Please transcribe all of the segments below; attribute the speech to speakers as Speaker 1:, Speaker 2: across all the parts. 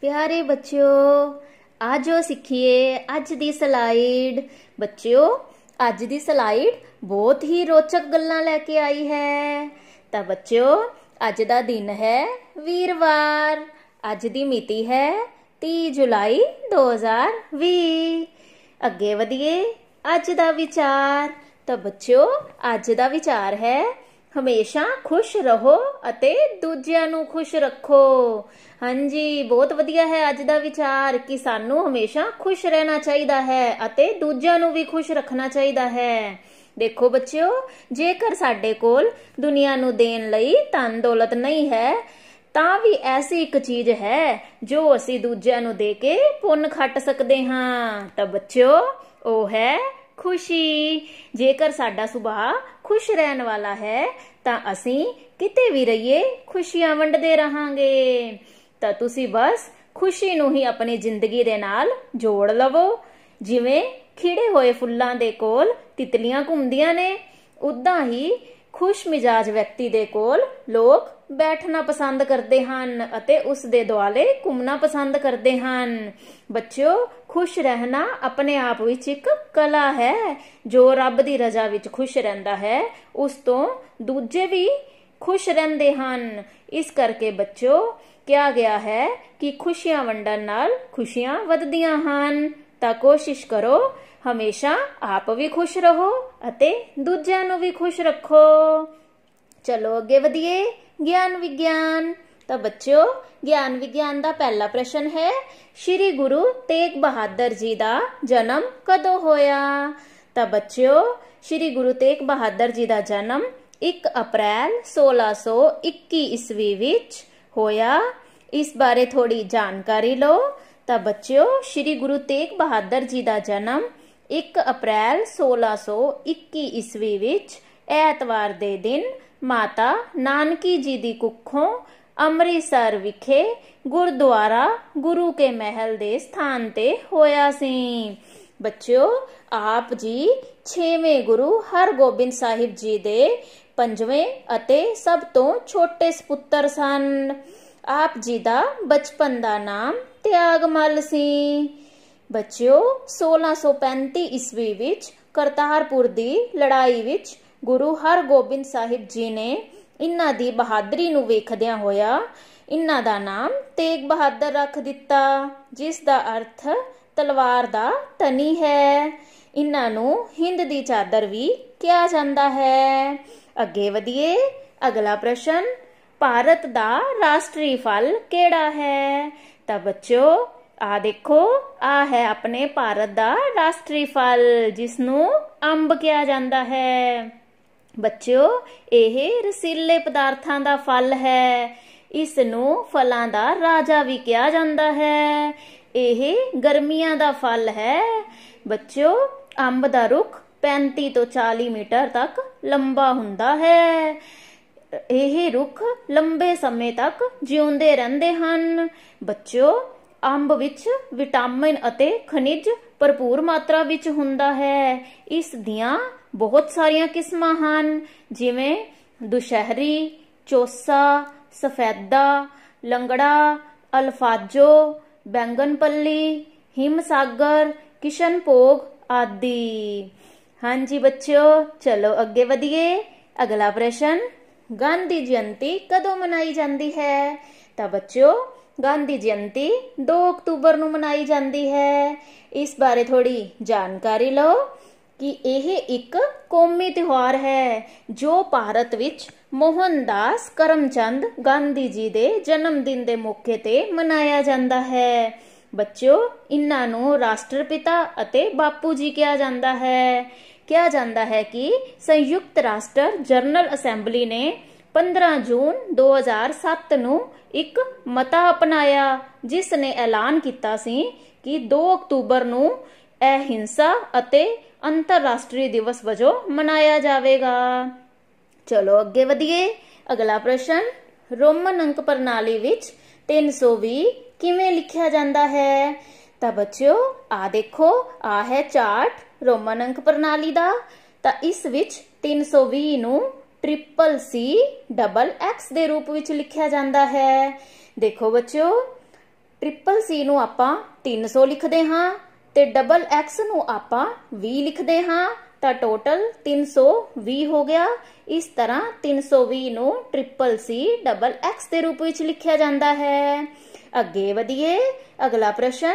Speaker 1: प्यारे बच्चो आज सीखिए अज की स्लाइड बच्चो अज की स्लाइड बहुत ही रोचक गल्ला लेके आई है तो बच्चो अज का दिन है वीरवार अज की मिति है ती जुलाई दो हजार भी अगे वीए अज का विचार तो बच्चो अज का विचार है ਹਮੇਸ਼ਾ ਖੁਸ਼ ਰਹੋ ਅਤੇ ਦੂਜਿਆਂ ਨੂੰ ਖੁਸ਼ ਰੱਖੋ ਹਾਂਜੀ ਬਹੁਤ ਵਧੀਆ ਹੈ ਅੱਜ ਦਾ ਵਿਚਾਰ ਕਿ ਸਾਨੂੰ ਹਮੇਸ਼ਾ ਖੁਸ਼ ਰਹਿਣਾ ਚਾਹੀਦਾ ਹੈ ਅਤੇ ਦੂਜਿਆਂ ਨੂੰ ਵੀ ਖੁਸ਼ ਰੱਖਣਾ ਚਾਹੀਦਾ ਹੈ ਦੇਖੋ ਬੱਚਿਓ ਜੇਕਰ ਸਾਡੇ ਕੋਲ ਦੁਨੀਆ ਨੂੰ ਦੇਣ ਲਈ ਧਨ ਦੌਲਤ ਨਹੀਂ ਹੈ ਤਾਂ ਵੀ ਐਸੀ ਇੱਕ ਚੀਜ਼ ਹੈ ਜੋ ਅਸੀਂ ਦੂਜਿਆਂ ਨੂੰ ਦੇ ਕੇ ਪੁੰਨ ਖੱਟ ਸਕਦੇ ਹਾਂ ਤਾਂ ਬੱਚਿਓ ਉਹ ਹੈ ਖੁਸ਼ੀ ਜੇਕਰ ਸਾਡਾ ਸੁਭਾਅ ਖੁਸ਼ ਰਹਿਣ ਵਾਲਾ ਹੈ ਤਾਂ ਅਸੀਂ ਕਿਤੇ ਵੀ ਰਹੀਏ ਖੁਸ਼ੀਆਂ ਵੰਡਦੇ ਰਹਾਂਗੇ ਤਾਂ ਤੁਸੀਂ ਬਸ ਖੁਸ਼ੀ ਨੂੰ ਹੀ ਆਪਣੀ ਜ਼ਿੰਦਗੀ ਦੇ ਨਾਲ ਜੋੜ ਲਵੋ ਜਿਵੇਂ ਖਿੜੇ ਹੋਏ ਫੁੱਲਾਂ ਦੇ ਕੋਲ ਤਿਤਲੀਆਂ ਘੁੰਮਦੀਆਂ ਨੇ ਉਦਾਂ ਹੀ ਖੁਸ਼ ਮਿਜਾਜ ਵਿਅਕਤੀ ਦੇ ਕੋਲ ਲੋਕ ਬੈਠਣਾ ਪਸੰਦ ਕਰਦੇ ਹਨ ਅਤੇ ਉਸ ਦੇ ਦੁਆਲੇ ਘੁੰਮਣਾ ਪਸੰਦ ਕਰਦੇ ਹਨ ਬੱਚਿਓ ਖੁਸ਼ ਰਹਿਣਾ ਆਪਣੇ ਆਪ ਵਿੱਚ ਇੱਕ ਕਲਾ ਹੈ ਜੋ ਰੱਬ ਦੀ ਰਜ਼ਾ ਵਿੱਚ ਖੁਸ਼ ਰਹਿੰਦਾ ਹੈ ਉਸ ਤੋਂ ਦੂਜੇ ਵੀ ਖੁਸ਼ ਰਹਿੰਦੇ ਹਨ ਇਸ ਕਰਕੇ ਬੱਚਿਓ ਕਿਹਾ ਗਿਆ ਹੈ ਕਿ ਖੁਸ਼ੀਆਂ ਵੰਡਣ ਨਾਲ ਖੁਸ਼ੀਆਂ ਵਧਦੀਆਂ ਹਨ ਤਾਂ ਕੋਸ਼ਿਸ਼ ਕਰੋ हमेशा आप भी खुश रहो अते दूजा नु भी खुश रखो चलो अगे वधिए ज्ञान विज्ञान तो बच्चों ज्ञान विज्ञान का पहला प्रश्न है श्री गुरु तेग बहादुर जी का जन्म कदों होया तो बच्चों श्री गुरु तेग बहादुर जी का जन्म एक अप्रैल 1621 ईस्वी विच होया इस बारे थोड़ी जानकारी लो तो बच्चों श्री गुरु तेग बहादुर जी का जन्म 1 अप्रैल 1621 ईस्वी विच ऐतवार दे दिन माता नानकी जी दी कुखों अमृतसर विखे गुरुद्वारा गुरु के महल दे स्थान ते होया सी बच्चों आप जी छेवे गुरु हरगोबिंद साहिब जी दे पंजवें अते सब तो छोटे सपुत्र सन आप जी दा बचपन दा नाम त्यागमल सी ਬੱਚਿਓ 1635 ਈਸਵੀ ਵਿੱਚ ਕਰਤਾਰਪੁਰ ਦੀ ਲੜਾਈ ਵਿੱਚ ਗੁਰੂ ਹਰਗੋਬਿੰਦ ਸਾਹਿਬ ਜੀ ਨੇ ਇਨ੍ਹਾਂ ਦੀ ਬਹਾਦਰੀ ਨੂੰ ਵੇਖਦਿਆਂ ਹੋਇਆ ਇਨ੍ਹਾਂ ਦਾ ਨਾਮ ਤੇਗ ਬਹਾਦਰ ਰੱਖ ਦਿੱਤਾ ਜਿਸ ਦਾ ਅਰਥ ਤਲਵਾਰ ਦਾ ਤਨੀ ਹੈ ਇਨ੍ਹਾਂ ਨੂੰ ਹਿੰਦ ਦੀ ਚਾਦਰ ਵੀ ਕਿਹਾ ਜਾਂਦਾ ਹੈ ਅੱਗੇ ਵਧੀਏ ਅਗਲਾ ਪ੍ਰਸ਼ਨ ਭਾਰਤ ਦਾ ਰਾਸ਼ਟਰੀ ਫਲ ਕਿਹੜਾ ਹੈ ਤਾਂ ਬੱਚਿਓ ਆ ਦੇਖੋ ਆ ਹੈ ਆਪਣੇ ਭਾਰਤ ਦਾ ਰਾਸ਼ਟਰੀ ਫਲ ਜਿਸ ਨੂੰ ਅੰਬ ਕਿਹਾ ਜਾਂਦਾ ਹੈ ਬੱਚਿਓ ਇਹ ਰਸੀਲੇ ਪਦਾਰਥਾਂ ਦਾ ਫਲ ਹੈ ਇਸ ਨੂੰ ਫਲਾਂ ਦਾ ਰਾਜਾ ਵੀ ਕਿਹਾ ਜਾਂਦਾ ਹੈ ਇਹ ਗਰਮੀਆਂ ਦਾ ਫਲ ਹੈ ਬੱਚਿਓ ਅੰਬ ਦਾ ਰੁੱਖ 35 ਤੋਂ 40 ਮੀਟਰ ਤੱਕ ਲੰਬਾ ਹੁੰਦਾ ਹੈ ਇਹ ਰੁੱਖ ਲੰਬੇ ਸਮੇਂ ਤੱਕ ਜਿਉਂਦੇ ਰਹਿੰਦੇ ਹਨ ਬੱਚਿਓ ਅੰਬ ਵਿੱਚ ਵਿਟਾਮਿਨ ਅਤੇ ਖਣਿਜ ਭਰਪੂਰ ਮਾਤਰਾ ਵਿੱਚ ਹੁੰਦਾ ਹੈ ਇਸ ਦੀਆਂ ਬਹੁਤ ਸਾਰੀਆਂ ਕਿਸਮਾਂ ਹਨ ਜਿਵੇਂ ਦੁਸ਼ਹਿਰੀ ਚੋਸਾ ਸਫੈਦਾ ਲੰਗੜਾ ਅਲਫਾਜੋ ਬੈਂਗਨ ਪੱਲੀ ਹਿਮ ਸਾਗਰ ਕਿਸ਼ਨ ਭੋਗ ਆਦਿ ਹਾਂਜੀ ਬੱਚਿਓ ਚਲੋ ਅੱਗੇ ਵਧੀਏ ਅਗਲਾ ਪ੍ਰਸ਼ਨ ਗਾਂਧੀ ਜਯੰਤੀ ਕਦੋਂ ਮਨਾਈ ਜਾਂਦੀ ਹੈ ਤਾਂ ਬੱਚਿਓ ਗਾਂਧੀ ਜਯੰਤੀ 2 ਅਕਤੂਬਰ ਨੂੰ ਮਨਾਈ ਜਾਂਦੀ ਹੈ ਇਸ ਬਾਰੇ ਥੋੜੀ ਜਾਣਕਾਰੀ ਲਓ ਕਿ ਇਹ ਇੱਕ ਕੌਮੀ ਤਿਉਹਾਰ ਹੈ ਜੋ ਭਾਰਤ ਵਿੱਚ ਮੋਹਨਦਾਸ ਕਰਮਚੰਦ ਗਾਂਧੀ ਜੀ ਦੇ ਜਨਮ ਦਿਨ ਦੇ ਮੌਕੇ ਤੇ ਮਨਾਇਆ ਜਾਂਦਾ ਹੈ ਬੱਚਿਓ ਇਹਨਾਂ ਨੂੰ ਰਾਸ਼ਟਰਪਿਤਾ ਅਤੇ ਬਾਪੂ ਜੀ ਕਿਹਾ ਜਾਂਦਾ ਹੈ ਕਿਹਾ ਜਾਂਦਾ ਹੈ ਕਿ ਸੰਯੁਕਤ ਰਾਸ਼ਟਰ ਜਨਰਲ ਅਸੈਂਬਲੀ ਨੇ 15 ਜੂਨ 2007 ਨੂੰ ਇੱਕ ਮਤਾ ਅਪਣਾਇਆ ਜਿਸ ਨੇ ਐਲਾਨ ਕੀਤਾ ਸੀ ਕਿ 2 ਅਕਤੂਬਰ ਨੂੰ ਅਹਿੰਸਾ ਅਤੇ ਅੰਤਰਰਾਸ਼ਟਰੀ ਦਿਵਸ ਵਜੋਂ ਮਨਾਇਆ ਜਾਵੇਗਾ ਚਲੋ ਅੱਗੇ ਵਧੀਏ ਅਗਲਾ ਪ੍ਰਸ਼ਨ ਰੋਮਨ ਅੰਕ ਪ੍ਰਣਾਲੀ ਵਿੱਚ 320 ਕਿਵੇਂ ਲਿਖਿਆ ਜਾਂਦਾ ਹੈ ਤਾਂ ਬੱਚਿਓ ਆ ਦੇਖੋ ਆ ਹੈ ਚਾਰਟ ਰੋਮਨ ਅੰਕ ਪ੍ਰਣਾਲੀ ਦਾ ਤਾਂ ਇਸ ਵਿੱਚ 320 ਨੂੰ ट्रिपल सी डबल एक्स के रूप में लिखा जाता है देखो बचो ट्रिपल सी आप तीन सौ लिखते हाँ तो डबल एक्स नी लिखते हाँ तो टोटल तीन सौ भी हो गया इस तरह तीन सौ भी ट्रिपल सी डबल एक्स के रूप में लिखा जाता है अगे वधिए अगला प्रश्न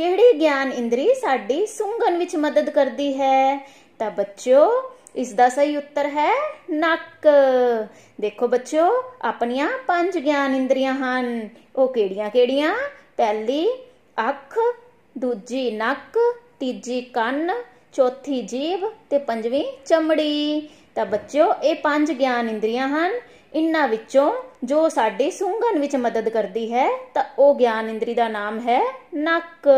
Speaker 1: किन इंद्री साड़ी मदद करती है तो बच्चों ਇਸ ਦਾ ਸਹੀ ਉੱਤਰ ਹੈ ਨੱਕ ਦੇਖੋ ਬੱਚਿਓ ਆਪਣੀਆਂ ਪੰਜ ਗਿਆਨ ਇੰਦਰੀਆਂ ਹਨ ਉਹ ਕਿਹੜੀਆਂ-ਕਿਹੜੀਆਂ ਪਹਿਲੀ ਅੱਖ ਦੂਜੀ ਨੱਕ ਤੀਜੀ ਕੰਨ ਚੌਥੀ ਜੀਭ ਤੇ ਪੰਜਵੀਂ ਚਮੜੀ ਤਾਂ ਬੱਚਿਓ ਇਹ ਪੰਜ ਗਿਆਨ ਇੰਦਰੀਆਂ ਹਨ ਇਨ੍ਹਾਂ ਵਿੱਚੋਂ ਜੋ ਸਾਡੇ ਸੁੰਘਣ ਵਿੱਚ ਮਦਦ ਕਰਦੀ ਹੈ ਤਾਂ ਉਹ ਗਿਆਨ ਇੰਦਰੀ ਦਾ ਨਾਮ ਹੈ ਨੱਕ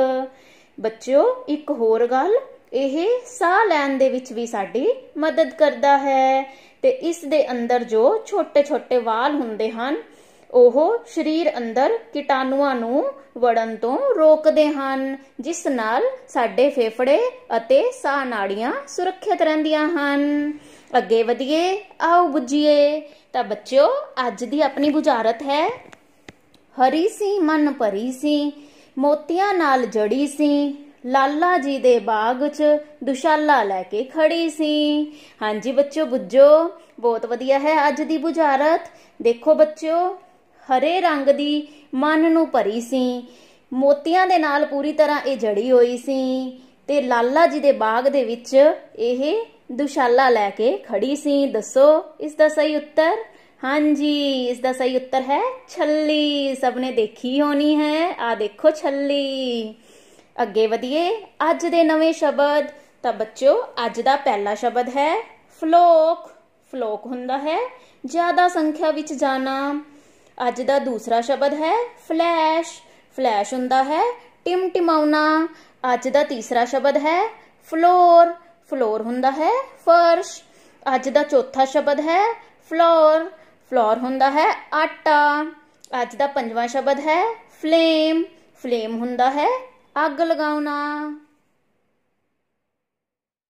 Speaker 1: ਬੱਚਿਓ ਇੱਕ ਹੋਰ ਗੱਲ ਇਹ ਸਾਹ ਲੈਣ ਦੇ ਵਿੱਚ ਵੀ ਸਾਡੀ ਮਦਦ ਕਰਦਾ ਹੈ ਤੇ ਇਸ ਦੇ ਅੰਦਰ ਜੋ ਛੋਟੇ-ਛੋਟੇ ਵਾਲ ਹੁੰਦੇ ਹਨ ਉਹ ਸਰੀਰ ਅੰਦਰ ਕੀਟਾਣੂਆਂ ਨੂੰ ਵੜਨ ਤੋਂ ਰੋਕਦੇ ਹਨ ਜਿਸ ਨਾਲ ਸਾਡੇ ਫੇਫੜੇ ਅਤੇ ਸਾਹ ਨਾੜੀਆਂ ਸੁਰੱਖਿਅਤ ਰਹਿੰਦੀਆਂ ਹਨ ਅੱਗੇ ਵਧੀਏ ਆਓ ਬੁੱਝੀਏ ਤਾਂ ਬੱਚਿਓ ਅੱਜ ਦੀ ਆਪਣੀ ਬੁਝਾਰਤ ਹੈ ਹਰੀ ਸੀ ਮਨ ਭਰੀ ਸੀ ਮੋਤੀਆਂ ਨਾਲ ਜੜੀ ਸੀ लाला जी दे बाग च दुशाला लैके खड़ी सी हां जी बच्चों बुझो बहुत वधिया है अज दी बुझारत देखो बच्चो हरे रंग दी मन नू भरी सी मोतियां दे नाल पूरी तरह ए जड़ी हुई सी ते लाला जी दे बाग दे विच एह दुशाला लैके खड़ी सी दसो इसका सही उत्तर हां जी इसका सही उत्तर है छली सबने देखी होनी है आ देखो छली ਅੱਗੇ ਵਧੀਏ ਅੱਜ ਦੇ ਨਵੇਂ ਸ਼ਬਦ ਤਾਂ ਬੱਚਿਓ ਅੱਜ ਦਾ ਪਹਿਲਾ ਸ਼ਬਦ ਹੈ ਫਲੋਕ ਫਲੋਕ ਹੁੰਦਾ ਹੈ ਜ਼ਿਆਦਾ ਸੰਖਿਆ ਵਿੱਚ ਜਾਣਾ ਅੱਜ ਦਾ ਦੂਸਰਾ ਸ਼ਬਦ ਹੈ ਫਲੈਸ਼ ਫਲੈਸ਼ ਹੁੰਦਾ ਹੈ ਟਿਮਟਿਮਾਉਣਾ ਅੱਜ ਦਾ ਤੀਸਰਾ ਸ਼ਬਦ ਹੈ ਫਲੋਰ ਫਲੋਰ ਹੁੰਦਾ ਹੈ ਫਰਸ਼ ਅੱਜ ਦਾ ਚੌਥਾ ਸ਼ਬਦ ਹੈ ਫਲੋਰ ਫਲੋਰ ਹੁੰਦਾ ਹੈ ਆਟਾ ਅੱਜ ਦਾ ਪੰਜਵਾਂ ਸ਼ਬਦ ਹੈ ਫਲੇਮ ਫਲੇਮ ਹੁੰਦਾ ਹੈ ਅੱਗ ਲਗਾਉਣਾ